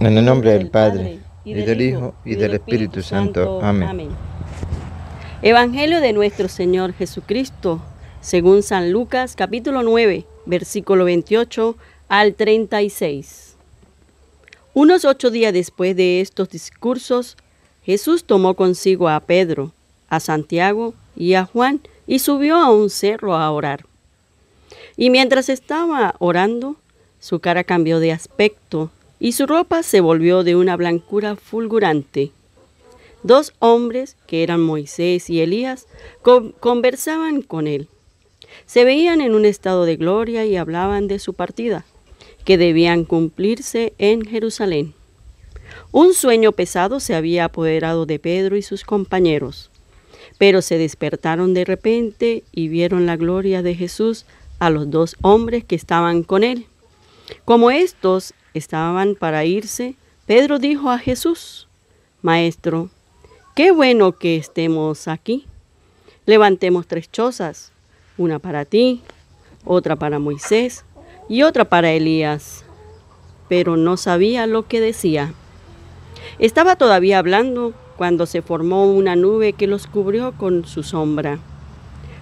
En el nombre del Padre, y del Hijo, y del Espíritu Santo. Amén. Evangelio de nuestro Señor Jesucristo, según San Lucas, capítulo 9, versículo 28 al 36. Unos ocho días después de estos discursos, Jesús tomó consigo a Pedro, a Santiago y a Juan y subió a un cerro a orar. Y mientras estaba orando, su cara cambió de aspecto y su ropa se volvió de una blancura fulgurante. Dos hombres, que eran Moisés y Elías, conversaban con él. Se veían en un estado de gloria y hablaban de su partida, que debían cumplirse en Jerusalén. Un sueño pesado se había apoderado de Pedro y sus compañeros, pero se despertaron de repente y vieron la gloria de Jesús a los dos hombres que estaban con él. Como estos estaban para irse, Pedro dijo a Jesús, Maestro, qué bueno que estemos aquí. Levantemos tres chozas, una para ti, otra para Moisés y otra para Elías. Pero no sabía lo que decía. Estaba todavía hablando cuando se formó una nube que los cubrió con su sombra.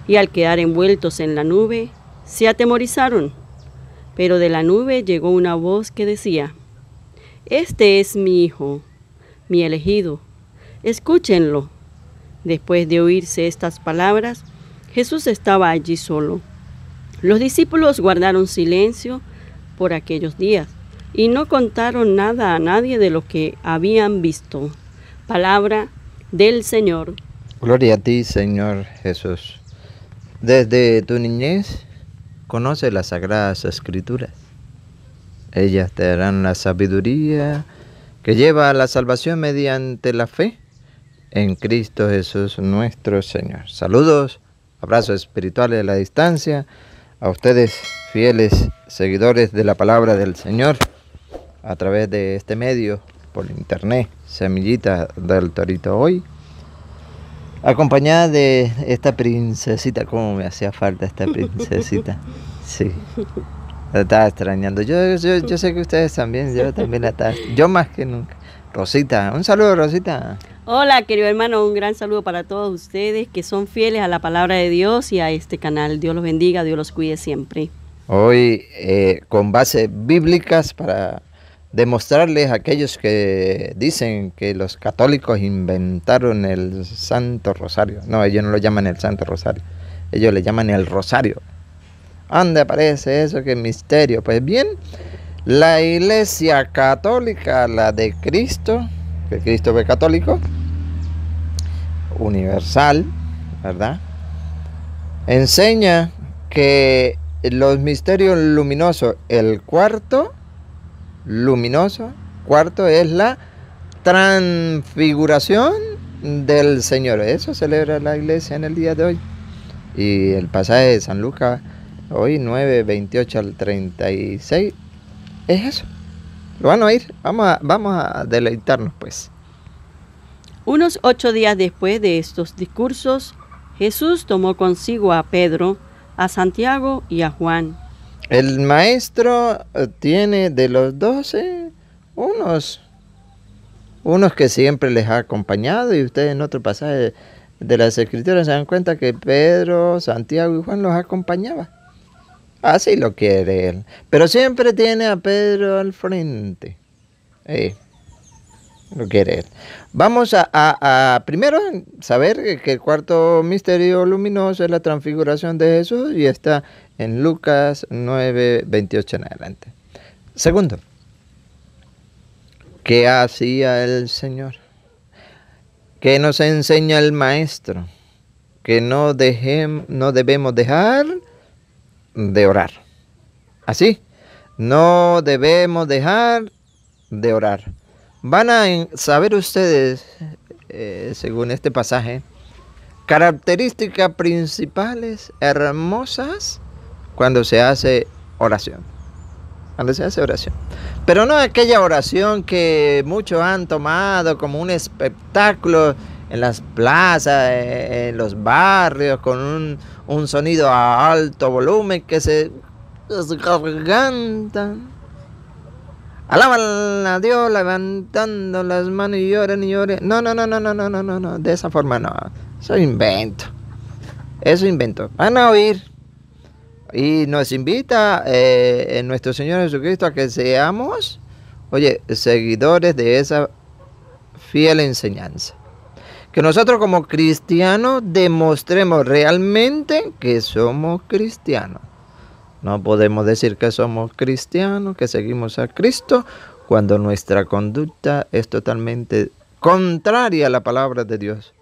Y al quedar envueltos en la nube, se atemorizaron. Pero de la nube llegó una voz que decía, Este es mi hijo, mi elegido, escúchenlo. Después de oírse estas palabras, Jesús estaba allí solo. Los discípulos guardaron silencio por aquellos días y no contaron nada a nadie de lo que habían visto. Palabra del Señor. Gloria a ti, Señor Jesús. Desde tu niñez Conoce las sagradas escrituras. Ellas te darán la sabiduría que lleva a la salvación mediante la fe en Cristo Jesús nuestro Señor. Saludos, abrazos espirituales a la distancia a ustedes fieles seguidores de la palabra del Señor a través de este medio por internet, Semillita del Torito Hoy acompañada de esta princesita. como me hacía falta esta princesita? Sí. La estaba extrañando. Yo, yo, sé que ustedes también, yo también la estaba. Yo más que nunca. Rosita, un saludo, Rosita. Hola, querido hermano, un gran saludo para todos ustedes que son fieles a la palabra de Dios y a este canal. Dios los bendiga, Dios los cuide siempre. Hoy, eh, con bases bíblicas para demostrarles a aquellos que dicen que los católicos inventaron el Santo Rosario. No, ellos no lo llaman el Santo Rosario, ellos le llaman el Rosario. ¿Dónde aparece eso? que misterio? Pues bien, la Iglesia Católica, la de Cristo, que Cristo fue católico, universal, ¿verdad? Enseña que los misterios luminosos, el cuarto, luminoso. Cuarto es la transfiguración del Señor. Eso celebra la iglesia en el día de hoy. Y el pasaje de San Lucas, hoy 9, 28 al 36, es eso. Lo van a oír. Vamos a, vamos a deleitarnos pues. Unos ocho días después de estos discursos, Jesús tomó consigo a Pedro, a Santiago y a Juan el maestro eh, tiene de los doce unos, unos que siempre les ha acompañado y ustedes en otro pasaje de las escrituras se dan cuenta que Pedro, Santiago y Juan los acompañaba. Así lo quiere él. Pero siempre tiene a Pedro al frente. Eh, Vamos a, primero saber que el cuarto misterio luminoso es la transfiguración de Jesús y está en Lucas 9, 28 en adelante. Segundo, ¿qué hacía el Señor? ¿Qué nos enseña el Maestro? Que no, dejemos, no debemos dejar de orar. Así, no debemos dejar de orar. Van a saber ustedes, eh, según este pasaje, características principales hermosas cuando se hace oración. Cuando se hace oración. Pero no aquella oración que muchos han tomado como un espectáculo en las plazas, eh, en los barrios, con un, un sonido a alto volumen que se garganta Alaban a Dios levantando las manos y lloran y lloran. No, no, no, no, no, no, no, no, no. De esa forma no. Eso invento. Eso invento. Van a oír. Y nos invita eh, en nuestro Señor Jesucristo a que seamos, oye, seguidores de esa fiel enseñanza. Que nosotros como cristianos demostremos realmente que somos cristianos. No podemos decir que somos cristianos, que seguimos a Cristo, cuando nuestra conducta es totalmente contraria a la palabra de Dios.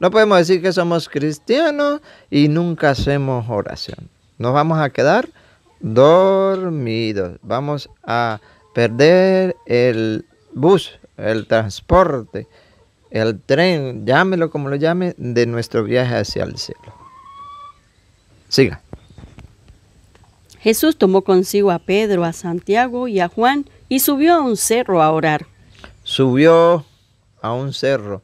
No podemos decir que somos cristianos y nunca hacemos oración. Nos vamos a quedar dormidos. Vamos a perder el bus, el transporte, el tren, llámelo como lo llame, de nuestro viaje hacia el cielo. Siga. Jesús tomó consigo a Pedro, a Santiago y a Juan y subió a un cerro a orar. Subió a un cerro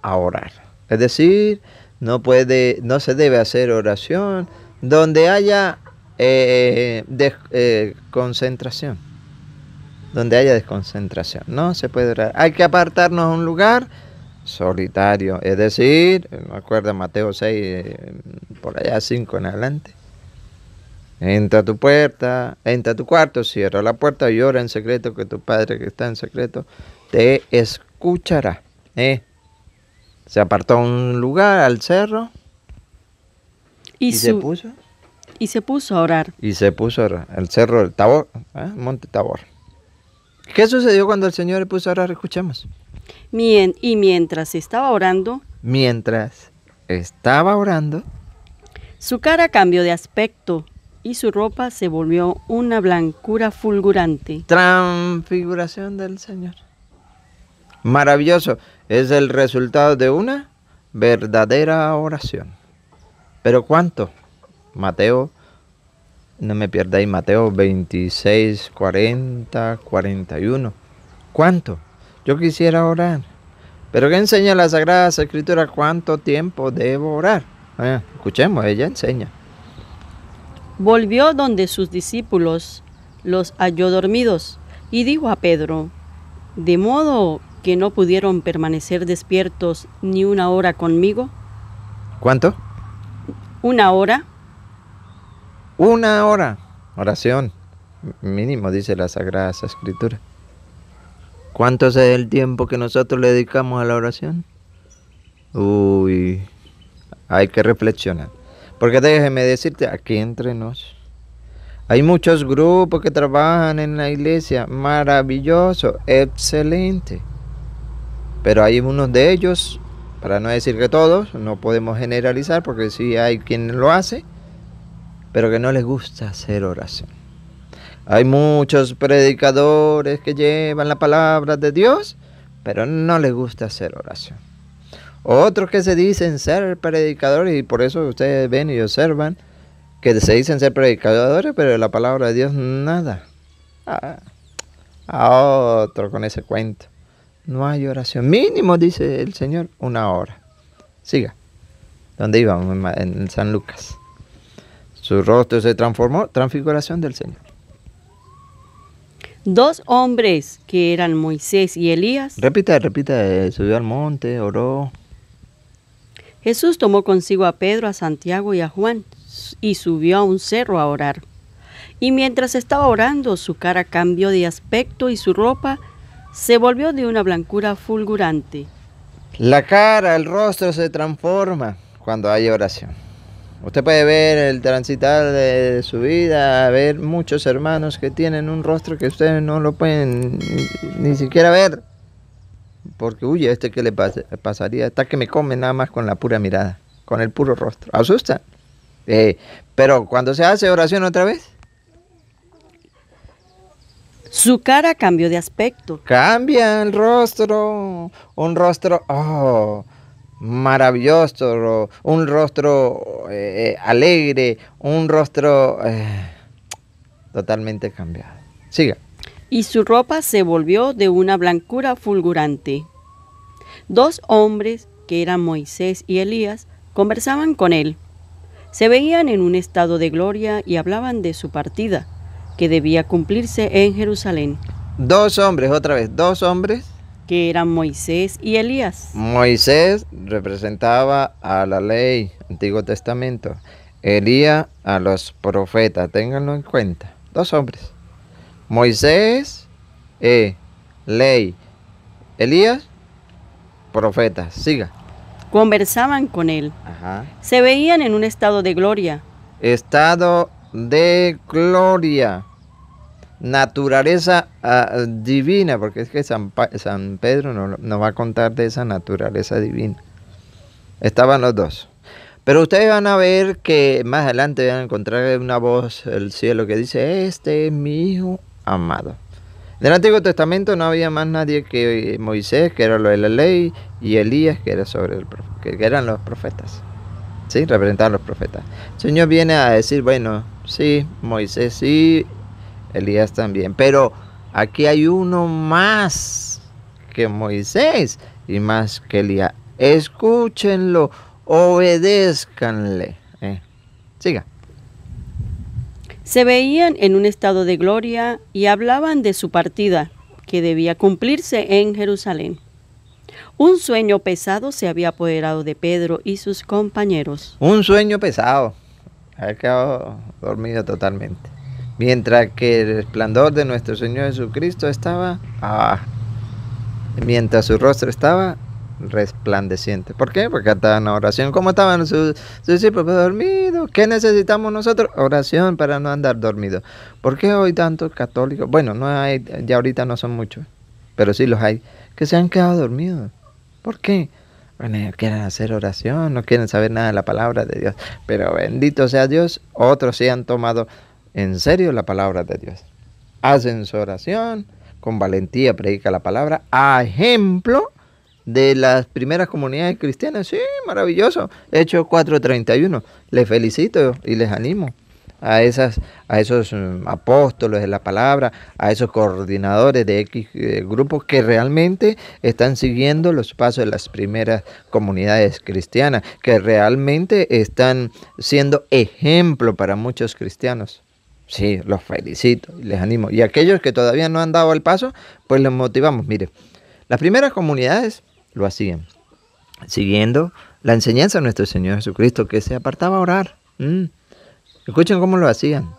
a orar. Es decir, no, puede, no se debe hacer oración donde haya eh, desconcentración. Eh, concentración. Donde haya desconcentración. No se puede orar. Hay que apartarnos a un lugar solitario. Es decir, me acuerdo Mateo 6, eh, por allá 5 en adelante. Entra a tu puerta, entra a tu cuarto, cierra la puerta y ora en secreto que tu padre que está en secreto te escuchará. ¿eh? Se apartó a un lugar, al cerro, y, se puso. Y se puso a orar. Y se puso a orar, El cerro del Tabor, ¿eh? Monte Tabor. ¿Qué sucedió cuando el Señor le puso a orar? Escuchemos. y mientras estaba orando. Mientras estaba orando. Su cara cambió de aspecto y su ropa se volvió una blancura fulgurante. Transfiguración del Señor. Maravilloso. Es el resultado de una verdadera oración. Pero ¿cuánto? Mateo, no me pierdáis, Mateo 26, 40, 41. ¿Cuánto? Yo quisiera orar. Pero ¿qué enseña la Sagrada Escritura? ¿Cuánto tiempo debo orar? Ah, escuchemos, ella enseña. Volvió donde sus discípulos los halló dormidos y dijo a Pedro, ¿de modo que no pudieron permanecer despiertos ni una hora conmigo? ¿Cuánto? Una hora. Una hora. Oración. Mínimo, dice la Sagrada Escritura. ¿Cuánto es el tiempo que nosotros le dedicamos a la oración? Uy, hay que reflexionar. Porque déjeme decirte, aquí entre nos. Hay muchos grupos que trabajan en la iglesia. Maravilloso, excelente. Pero hay unos de ellos, para no decir que todos, no podemos generalizar porque sí hay quien lo hace, pero que no les gusta hacer oración. Hay muchos predicadores que llevan la palabra de Dios, pero no les gusta hacer oración. Otros que se dicen ser predicadores, y por eso ustedes ven y observan que se dicen ser predicadores, pero la palabra de Dios nada. Ah, a otro con ese cuento. No hay oración. Mínimo, dice el Señor, una hora. Siga. ¿Dónde íbamos? En San Lucas. Su rostro se transformó, transfiguración del Señor. Dos hombres que eran Moisés y Elías. Repita, repita, eh, subió al monte, oró. Jesús tomó consigo a Pedro, a Santiago y a Juan y subió a un cerro a orar. Y mientras estaba orando, su cara cambió de aspecto y su ropa se volvió de una blancura fulgurante. La cara, el rostro se transforma cuando hay oración. Usted puede ver el transitar de su vida, ver muchos hermanos que tienen un rostro que ustedes no lo pueden ni siquiera ver porque uy, este que le pasaría, está que me come nada más con la pura mirada, con el puro rostro, asusta. Eh, pero cuando se hace oración otra vez. Su cara cambió de aspecto. Cambia el rostro, un rostro oh, maravilloso, un rostro eh, alegre, un rostro eh, totalmente cambiado. Siga y su ropa se volvió de una blancura fulgurante. Dos hombres, que eran Moisés y Elías, conversaban con él. Se veían en un estado de gloria y hablaban de su partida, que debía cumplirse en Jerusalén. Dos hombres, otra vez, dos hombres. Que eran Moisés y Elías. Moisés representaba a la ley, Antiguo Testamento. Elías a los profetas, ténganlo en cuenta. Dos hombres. Moisés, e, ley. Elías, profeta. Siga. Conversaban con él. Se veían en un estado de gloria. Estado de gloria. Naturaleza ah, divina, porque es que San, Pedro nos no va a contar de esa naturaleza divina. Estaban los dos. Pero ustedes van a ver que más adelante van a encontrar una voz del cielo que dice, este es mi hijo amado. el Antiguo Testamento no había más nadie que Moisés, que era lo de la ley, y Elías, que, era sobre el, que eran los profetas. ¿Sí? Representaban los profetas. El Señor viene a decir, bueno, sí, Moisés sí, Elías también, pero aquí hay uno más que Moisés y más que Elías. Escúchenlo, obedézcanle. ¿eh? siga se veían en un estado de gloria y hablaban de su partida, que debía cumplirse en Jerusalén. Un sueño pesado se había apoderado de Pedro y sus compañeros. Un sueño pesado. Había quedado dormido totalmente. Mientras que el resplandor de nuestro Señor Jesucristo estaba... Ah, mientras su rostro estaba resplandeciente. ¿Por qué? Porque estaban en oración. ¿Cómo estaban sus, discípulos dormidos? ¿Qué necesitamos nosotros? Oración para no andar dormidos. ¿Por qué hoy tantos católicos? Bueno, no hay, ya ahorita no son muchos, pero sí los hay, que se han quedado dormidos. ¿Por qué? Bueno, quieren hacer oración, no quieren saber nada de la palabra de Dios. Pero bendito sea Dios, otros sí han tomado en serio la palabra de Dios. Hacen su oración, con valentía predica la palabra, a ejemplo de las primeras comunidades cristianas. Sí, maravilloso. Hecho 4.31. Les felicito y les animo a, esas, a esos mm, apóstoles de la palabra, a esos coordinadores de X eh, grupos que realmente están siguiendo los pasos de las primeras comunidades cristianas, que realmente están siendo ejemplo para muchos cristianos. Sí, los felicito, y les animo. Y aquellos que todavía no han dado el paso, pues los motivamos. Mire, las primeras comunidades lo hacían, siguiendo la enseñanza de nuestro Señor Jesucristo, que se apartaba a orar. Mm. Escuchen cómo lo hacían.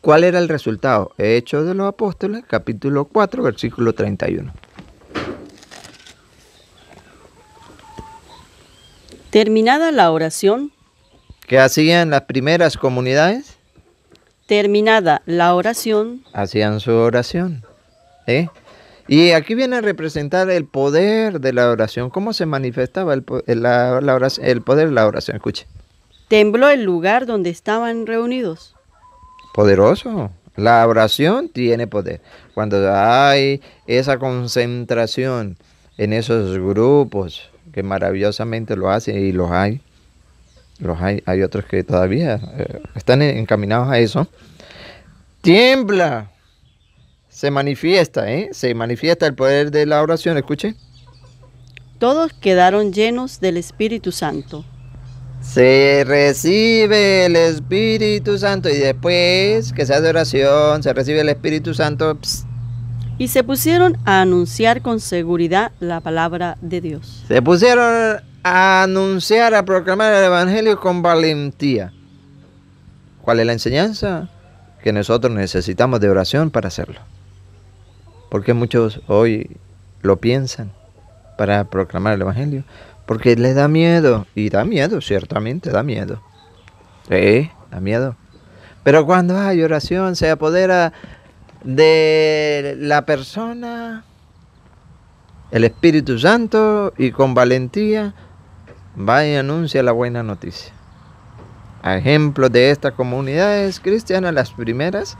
¿Cuál era el resultado? Hechos de los Apóstoles, capítulo 4, versículo 31. Terminada la oración. ¿Qué hacían las primeras comunidades? Terminada la oración. Hacían su oración. ¿Eh? Y aquí viene a representar el poder de la oración. ¿Cómo se manifestaba el, la, el poder de la oración? Escuche. Tembló el lugar donde estaban reunidos. Poderoso. La oración tiene poder. Cuando hay esa concentración en esos grupos que maravillosamente lo hacen y los hay, los hay, hay otros que todavía eh, están encaminados a eso. Tiembla se manifiesta, ¿eh? Se manifiesta el poder de la oración, escuche. Todos quedaron llenos del Espíritu Santo. Se recibe el Espíritu Santo y después que se hace oración, se recibe el Espíritu Santo. Y se pusieron a anunciar con seguridad la palabra de Dios. Se pusieron a anunciar, a proclamar el Evangelio con valentía. ¿Cuál es la enseñanza? Que nosotros necesitamos de oración para hacerlo porque muchos hoy lo piensan para proclamar el Evangelio, porque les da miedo, y da miedo, ciertamente da miedo. eh, da miedo. Pero cuando hay oración, se apodera de la persona el Espíritu Santo y con valentía va y anuncia la buena noticia. A ejemplo de estas comunidades cristianas, las primeras,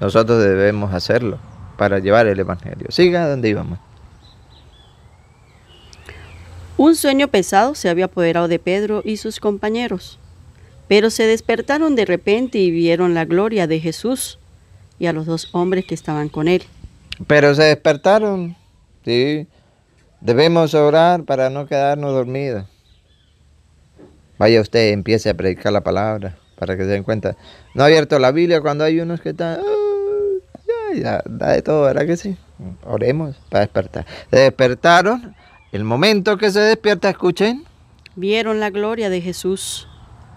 nosotros debemos hacerlo para llevar el Evangelio. Siga donde íbamos. Un sueño pesado se había apoderado de Pedro y sus compañeros, pero se despertaron de repente y vieron la gloria de Jesús y a los dos hombres que estaban con él. Pero se despertaron, sí. Debemos orar para no quedarnos dormidos. Vaya usted, empiece a predicar la palabra para que se den cuenta. No ha abierto la Biblia cuando hay unos que están da de todo, ¿verdad que sí? Oremos para despertar. Se despertaron. El momento que se despierta, escuchen. Vieron la gloria de Jesús.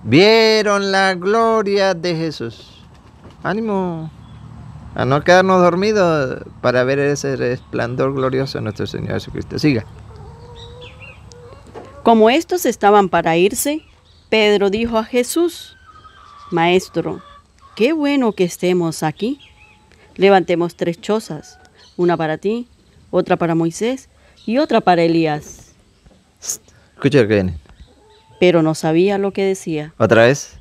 Vieron la gloria de Jesús. Ánimo a no quedarnos dormidos para ver ese resplandor glorioso de nuestro Señor Jesucristo. Siga. Como estos estaban para irse, Pedro dijo a Jesús, Maestro, qué bueno que estemos aquí. Levantemos tres chozas, una para ti, otra para Moisés y otra para Elías. Escucha lo que viene. Pero no sabía lo que decía. ¿Otra vez?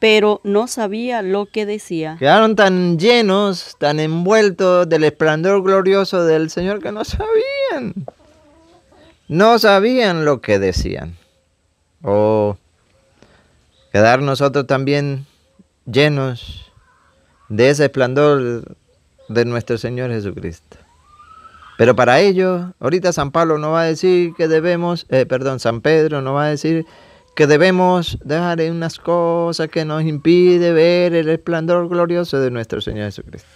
Pero no sabía lo que decía. Quedaron tan llenos, tan envueltos del esplendor glorioso del Señor que no sabían. No sabían lo que decían. O oh, quedar nosotros también llenos de ese esplendor de nuestro Señor Jesucristo. Pero para ello, ahorita San Pablo no va a decir que debemos, eh, perdón, San Pedro no va a decir que debemos dejar en unas cosas que nos impide ver el esplendor glorioso de nuestro Señor Jesucristo.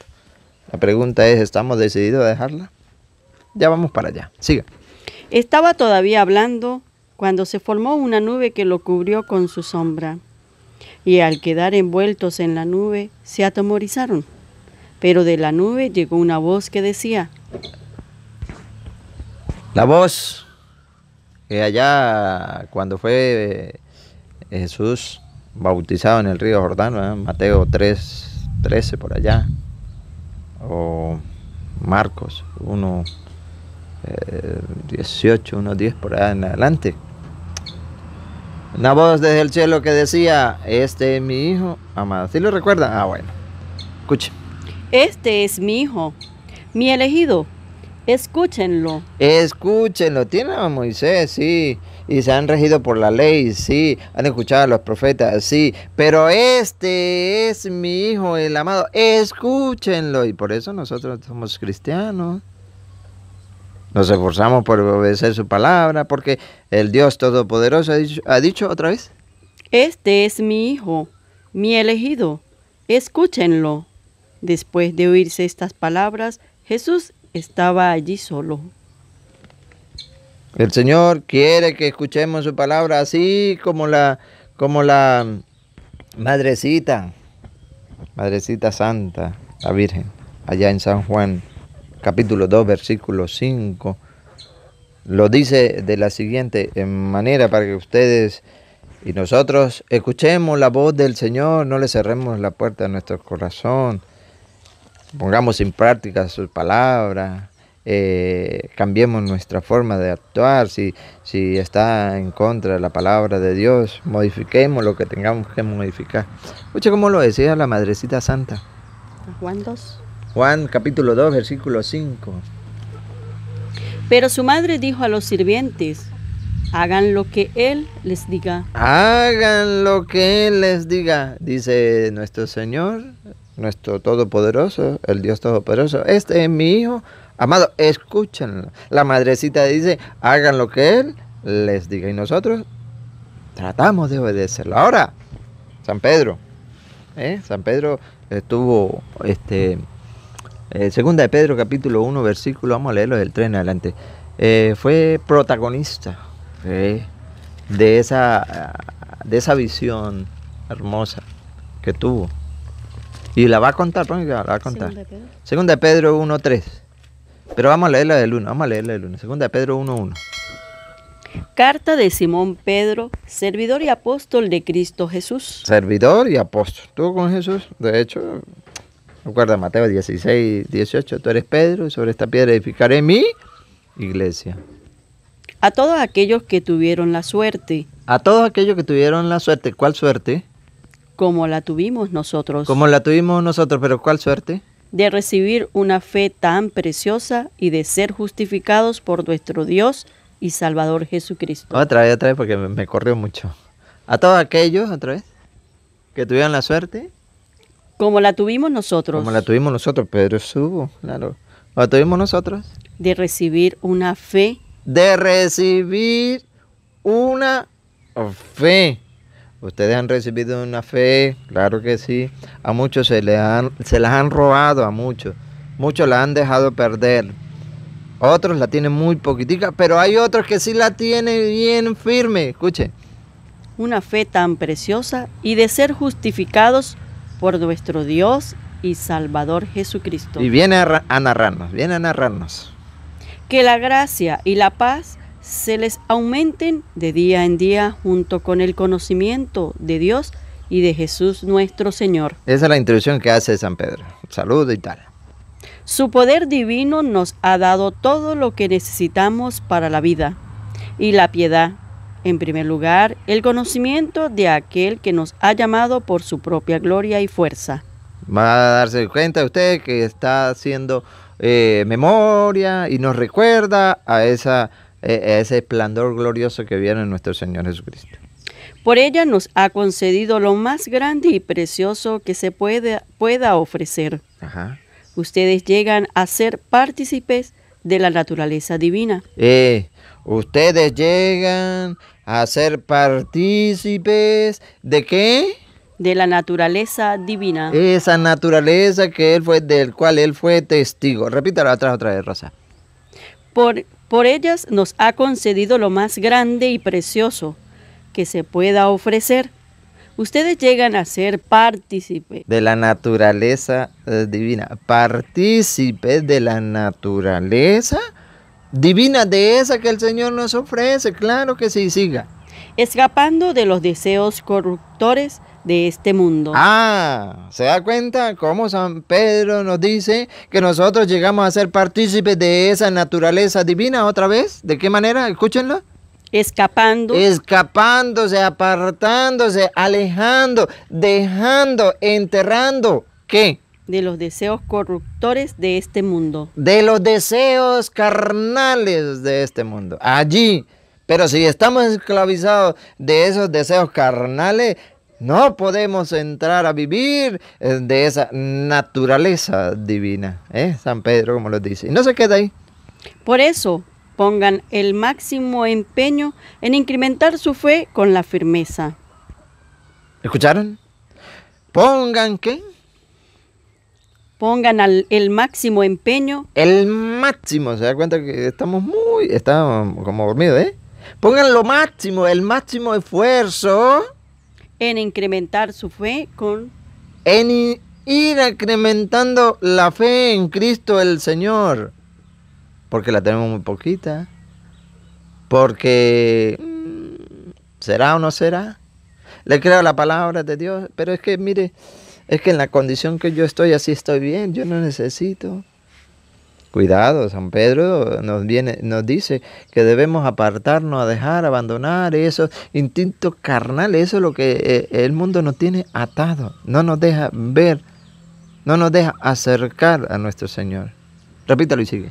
La pregunta es, ¿estamos decididos a dejarla? Ya vamos para allá. Siga. Estaba todavía hablando cuando se formó una nube que lo cubrió con su sombra. Y al quedar envueltos en la nube, se atemorizaron pero de la nube llegó una voz que decía, la voz que eh, allá cuando fue eh, Jesús bautizado en el río Jordán, Mateo 3, 13 por allá, o Marcos 1, 18, 1, 10 por allá en adelante. Una voz desde el cielo que decía, este es mi hijo amado. ¿Sí lo recuerdan? Ah, bueno. Escuchen. Este es mi hijo, mi elegido. Escúchenlo. Escúchenlo. Tienen a Moisés, sí. Y se han regido por la ley, sí. Han escuchado a los profetas, sí. Pero este es mi hijo, el amado. Escúchenlo. Y por eso nosotros somos cristianos. Nos esforzamos por obedecer su palabra, porque el Dios Todopoderoso ha dicho, ha dicho otra vez. Este es mi hijo, mi elegido. Escúchenlo. Después de oírse estas palabras, Jesús estaba allí solo. El Señor quiere que escuchemos su palabra así como la, como la madrecita, madrecita santa, la Virgen, allá en San Juan, capítulo 2, versículo 5. Lo dice de la siguiente manera para que ustedes y nosotros escuchemos la voz del Señor, no le cerremos la puerta a nuestro corazón pongamos en práctica sus palabras, eh, cambiemos nuestra forma de actuar, si, si está en contra de la palabra de Dios, modifiquemos lo que tengamos que modificar. Escucha cómo lo decía la Madrecita Santa. Juan 2. Juan capítulo 2, versículo 5. Pero su madre dijo a los sirvientes, hagan lo que Él les diga. Hagan lo que Él les diga, dice nuestro Señor nuestro Todopoderoso, el Dios Todopoderoso. Este es mi hijo. Amado, escúchenlo. La madrecita dice, hagan lo que Él les diga. Y nosotros tratamos de obedecerlo. Ahora, San Pedro. ¿eh? San Pedro estuvo, este, eh, segunda de Pedro capítulo 1, versículo, vamos a leerlo del tren adelante. Eh, fue protagonista ¿eh? de, esa, de esa visión hermosa que tuvo. Y la va a contar, ¿no? la va a contar. Segunda de Pedro, 1.3. Pero vamos a leerla de luna, vamos a leerla de luna. Segunda de Pedro 1.1. Carta de Simón Pedro, servidor y apóstol de Cristo Jesús. Servidor y apóstol. Tú con Jesús, de hecho, recuerda Mateo 16, 18, tú eres Pedro y sobre esta piedra edificaré mi iglesia. A todos aquellos que tuvieron la suerte. A todos aquellos que tuvieron la suerte. ¿Cuál suerte? como la tuvimos nosotros. Como la tuvimos nosotros, pero cuál suerte. De recibir una fe tan preciosa y de ser justificados por nuestro Dios y Salvador Jesucristo. Otra vez, otra vez, porque me, corrió mucho. A todos aquellos, otra vez, que tuvieron la suerte. Como la tuvimos nosotros. Como la tuvimos nosotros, Pedro subo, claro. La tuvimos nosotros. De recibir una fe. De recibir una fe Ustedes han recibido una fe, claro que sí. A muchos se, le han, las han robado, a muchos. Muchos la han dejado perder. Otros la tienen muy poquitica, pero hay otros que sí la tienen bien firme. Escuche. Una fe tan preciosa y de ser justificados por nuestro Dios y Salvador Jesucristo. Y viene a narrarnos, viene a narrarnos. Que la gracia y la paz se les aumenten de día en día junto con el conocimiento de Dios y de Jesús nuestro Señor. Esa es la introducción que hace San Pedro. Salud y tal. Su poder divino nos ha dado todo lo que necesitamos para la vida y la piedad. En primer lugar, el conocimiento de aquel que nos ha llamado por su propia gloria y fuerza. Va a darse cuenta usted que está haciendo eh, memoria y nos recuerda a esa e, e ese esplendor glorioso que viene en nuestro Señor Jesucristo. Por ella nos ha concedido lo más grande y precioso que se puede, pueda ofrecer. Ustedes llegan a ser partícipes de la naturaleza divina. Eh, ustedes llegan a ser partícipes de qué? De la naturaleza divina. Esa naturaleza que él fue, del cual él fue testigo. Repítalo atrás otra vez, Rosa. Por, por ellas nos ha concedido lo más grande y precioso que se pueda ofrecer. Ustedes llegan a ser partícipes de la naturaleza eh, divina, partícipes de la naturaleza divina de esa que el Señor nos ofrece, claro que sí, siga. Escapando de los deseos corruptores de este mundo. Ah, ¿se da cuenta cómo San Pedro nos dice que nosotros llegamos a ser partícipes de esa naturaleza divina otra vez? ¿De qué manera? Escúchenlo. Escapando. Escapándose, apartándose, alejando, dejando, enterrando. ¿Qué? de los deseos corruptores de este mundo. De los deseos carnales de este mundo. Allí. Pero si estamos esclavizados de esos deseos carnales, no podemos entrar a vivir eh, de esa naturaleza divina. ¿eh? San Pedro, como lo dice. Y no se queda ahí. Por eso, pongan el máximo empeño en incrementar su fe con la firmeza. ¿Escucharon? Pongan qué? Pongan el máximo empeño. El máximo, se da cuenta que estamos muy, estamos como dormidos, ¿eh? Pongan lo máximo, el máximo esfuerzo en incrementar su fe con... En ir incrementando la fe en Cristo el Señor. Porque la tenemos muy poquita. Porque... Mm, ¿Será o no será? Le creo la palabra de Dios. Pero es que, mire, es que en la condición que yo estoy así estoy bien. Yo no necesito. Cuidado, San Pedro nos, viene, nos dice que debemos apartarnos, a dejar, abandonar esos instintos carnales. Eso es lo que eh, el mundo nos tiene atado. No nos deja ver, no nos deja acercar a nuestro Señor. Repítalo y sigue.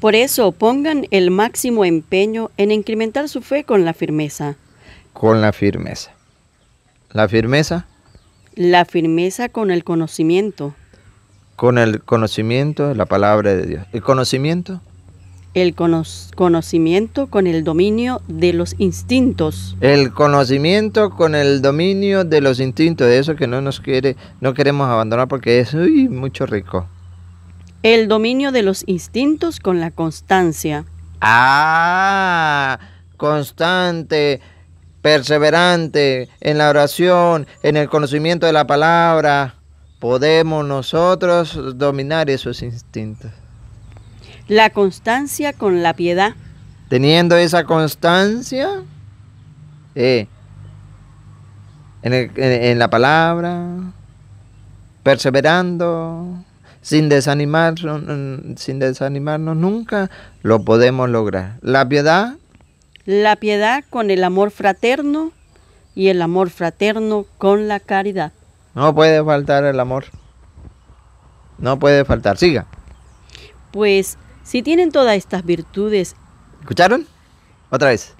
Por eso pongan el máximo empeño en incrementar su fe con la firmeza. Con la firmeza. ¿La firmeza? La firmeza con el conocimiento. Con el conocimiento, de la palabra de Dios. ¿El conocimiento? El conocimiento con el dominio de los instintos. El conocimiento con el dominio de los instintos, de eso que no nos quiere, no queremos abandonar porque es mucho rico. El dominio de los instintos con la constancia. Ah, constante, perseverante en la oración, en el conocimiento de la palabra podemos nosotros dominar esos instintos. La constancia con la piedad. Teniendo esa constancia eh, en, la palabra, perseverando, sin sin desanimarnos nunca, lo podemos lograr. La piedad. La piedad con el amor fraterno y el amor fraterno con la caridad. No puede faltar el amor. No puede faltar. Siga. Pues si tienen todas estas virtudes. ¿Escucharon? Otra vez.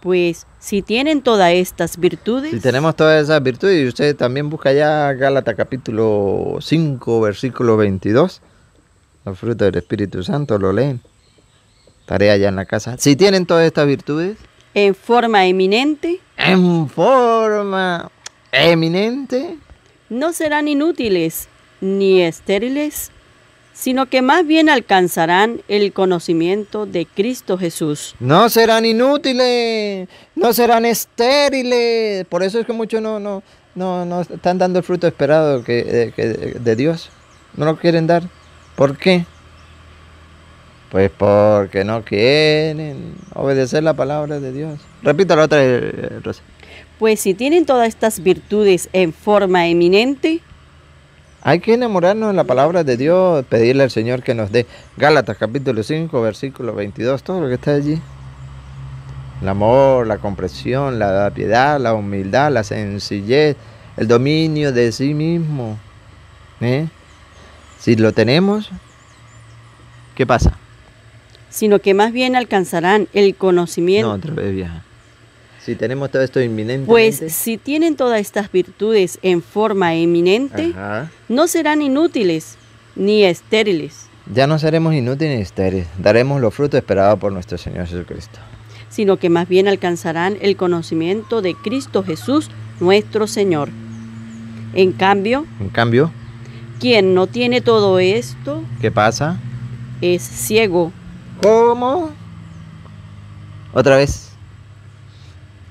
Pues si tienen todas estas virtudes. Si tenemos todas esas virtudes, y usted también busca ya Gálata capítulo 5, versículo 22. Los frutos del Espíritu Santo lo leen. Tarea ya en la casa. Si tienen todas estas virtudes. En forma eminente. En forma eminente no serán inútiles ni estériles, sino que más bien alcanzarán el conocimiento de Cristo Jesús. No serán inútiles, no serán estériles. Por eso es que muchos no, no, no, están dando el fruto esperado que, de, Dios. No lo quieren dar. ¿Por qué? Pues porque no quieren obedecer la palabra de Dios. la otra vez, pues si tienen todas estas virtudes en forma eminente, hay que enamorarnos de la palabra de Dios, pedirle al Señor que nos dé. Gálatas capítulo 5, versículo 22, todo lo que está allí. El amor, la comprensión, la piedad, la humildad, la sencillez, el dominio de sí mismo. ¿eh? Si lo tenemos, ¿qué pasa? Sino que más bien alcanzarán el conocimiento. Si tenemos todo esto inminente. Pues si tienen todas estas virtudes en forma eminente, no serán inútiles ni estériles. Ya no seremos inútiles ni estériles, daremos los frutos esperados por nuestro Señor Jesucristo. Sino que más bien alcanzarán el conocimiento de Cristo Jesús, nuestro Señor. En cambio, en cambio, quien no tiene todo esto, ¿qué pasa? Es ciego. ¿Cómo? Otra vez.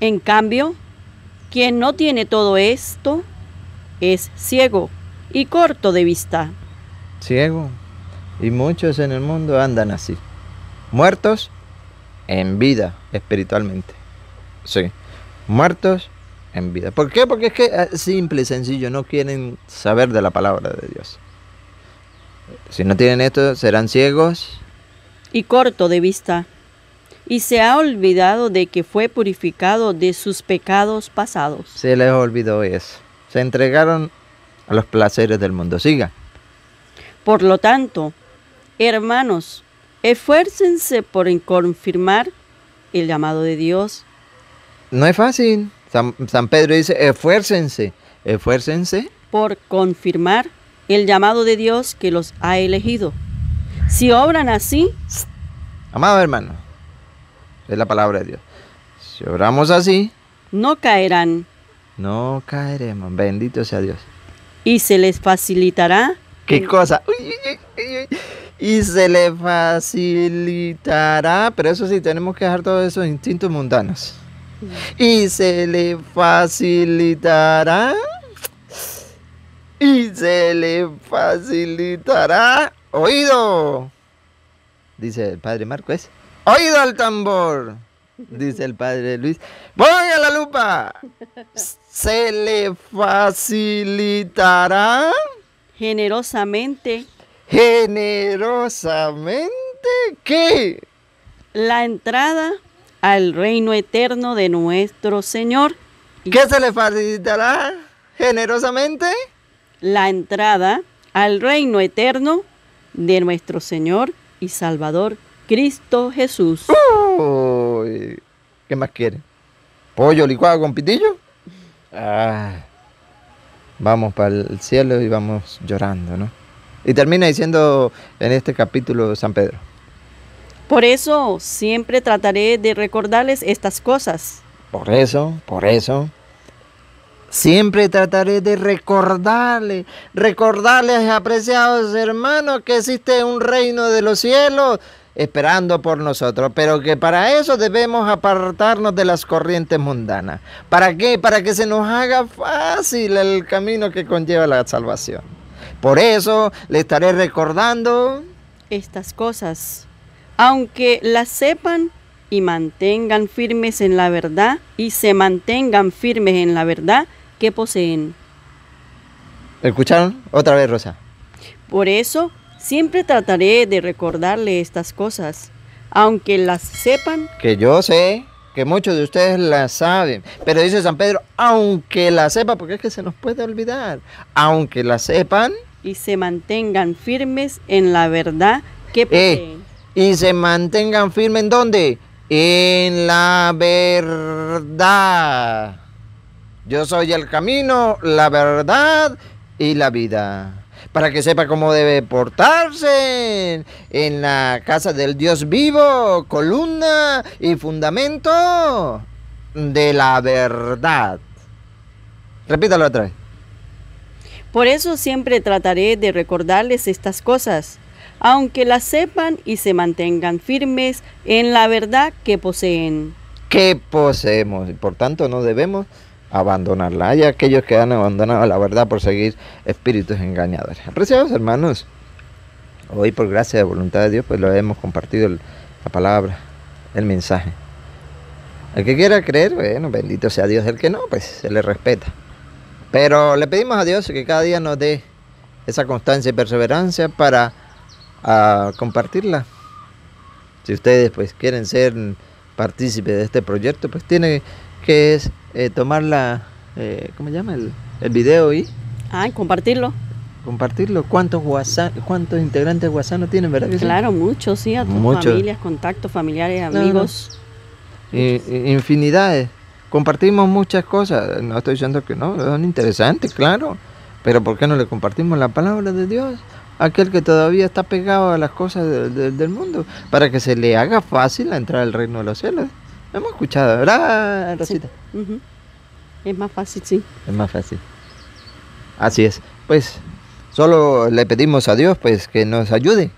En cambio, quien no tiene todo esto es ciego y corto de vista. Ciego. Y muchos en el mundo andan así. Muertos en vida espiritualmente. Sí. Muertos en vida. ¿Por qué? Porque es que ah, simple y sencillo, no quieren saber de la palabra de Dios. Si no tienen esto, serán ciegos. Y corto de vista y se ha olvidado de que fue purificado de sus pecados pasados. Se les olvidó eso. Se entregaron a los placeres del mundo. Siga. Por lo tanto, hermanos, esfuércense por confirmar el llamado de Dios. No es fácil. San, Pedro dice, esfuércense, esfuércense. Por confirmar el llamado de Dios que los ha elegido. Si obran así... Amado hermanos. Es la palabra de Dios. Si oramos así, no caerán. No caeremos. Bendito sea Dios. Y se les facilitará. ¿Qué cosa? y se les facilitará. Pero eso sí, tenemos que dejar todos esos instintos mundanos. Y se le facilitará. Y se le facilitará. Oído. Dice el padre Marco, Oído al tambor, dice el padre Luis. a la lupa. ¿Se le facilitará? Generosamente. ¿Generosamente qué? La entrada al reino eterno de nuestro Señor. ¿Qué se le facilitará generosamente? La entrada al reino eterno de nuestro Señor y Salvador Cristo Jesús. Uy, ¿Qué más quiere? ¿Pollo licuado con pitillo? Ah, vamos para el cielo y vamos llorando, ¿no? Y termina diciendo en este capítulo San Pedro. Por eso siempre trataré de recordarles estas cosas. Por eso, por eso. Siempre trataré de recordarles, recordarles, apreciados hermanos, que existe un reino de los cielos esperando por nosotros, pero que para eso debemos apartarnos de las corrientes mundanas. ¿Para qué? Para que se nos haga fácil el camino que conlleva la salvación. Por eso le estaré recordando estas cosas, aunque las sepan y mantengan firmes en la verdad y se mantengan firmes en la verdad que poseen. ¿Escucharon? Otra vez, Rosa. Por eso Siempre trataré de recordarle estas cosas, aunque las sepan. Que yo sé, que muchos de ustedes las saben, pero dice San Pedro, aunque las sepan, porque es que se nos puede olvidar, aunque las sepan. Y se mantengan firmes en la verdad que eh, poseen. y se mantengan firmes en dónde? En la verdad. Yo soy el camino, la verdad y la vida. Para que sepa cómo debe portarse en la casa del Dios vivo, columna y fundamento de la verdad. Repítalo otra vez. Por eso siempre trataré de recordarles estas cosas, aunque las sepan y se mantengan firmes en la verdad que poseen. Que poseemos, y por tanto no debemos abandonarla. Hay aquellos que han abandonado la verdad por seguir espíritus engañadores. Apreciados hermanos, hoy por gracia de voluntad de Dios, pues lo hemos compartido la palabra, el mensaje. El que quiera creer, bueno, bendito sea Dios. El que no, pues se le respeta. Pero le pedimos a Dios que cada día nos dé esa constancia y perseverancia para ah, compartirla. Si ustedes pues quieren ser partícipes de este proyecto, pues tienen que eh, tomar la, eh, ¿cómo se llama? El, el video y... Ah, compartirlo. Compartirlo. ¿Cuántos WhatsApp, cuántos integrantes WhatsApp no tienen, verdad? claro, muchos, sí, a tus familias, contactos, familiares, amigos. infinidades. Compartimos muchas cosas. No estoy diciendo que no, son interesantes, claro. Pero ¿por qué no le compartimos la palabra de Dios? aquel que todavía está pegado a las cosas del mundo, para que se le haga fácil entrar al reino de los cielos. Hemos escuchado, ¿verdad, Rosita? Es más fácil, sí. Es más fácil. Así es. Pues solo le pedimos a Dios pues que nos ayude,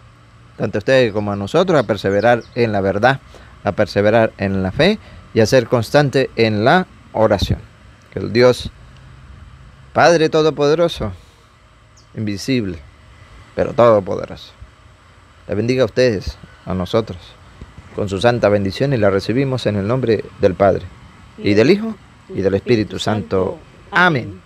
tanto a ustedes como a nosotros, a perseverar en la verdad, a perseverar en la fe y a ser constante en la oración. Que el Dios Padre Todopoderoso, invisible, pero todopoderoso, le bendiga a ustedes, a nosotros con su santa bendición y la recibimos en el nombre del Padre, y del Hijo, y del Espíritu Santo. Amén.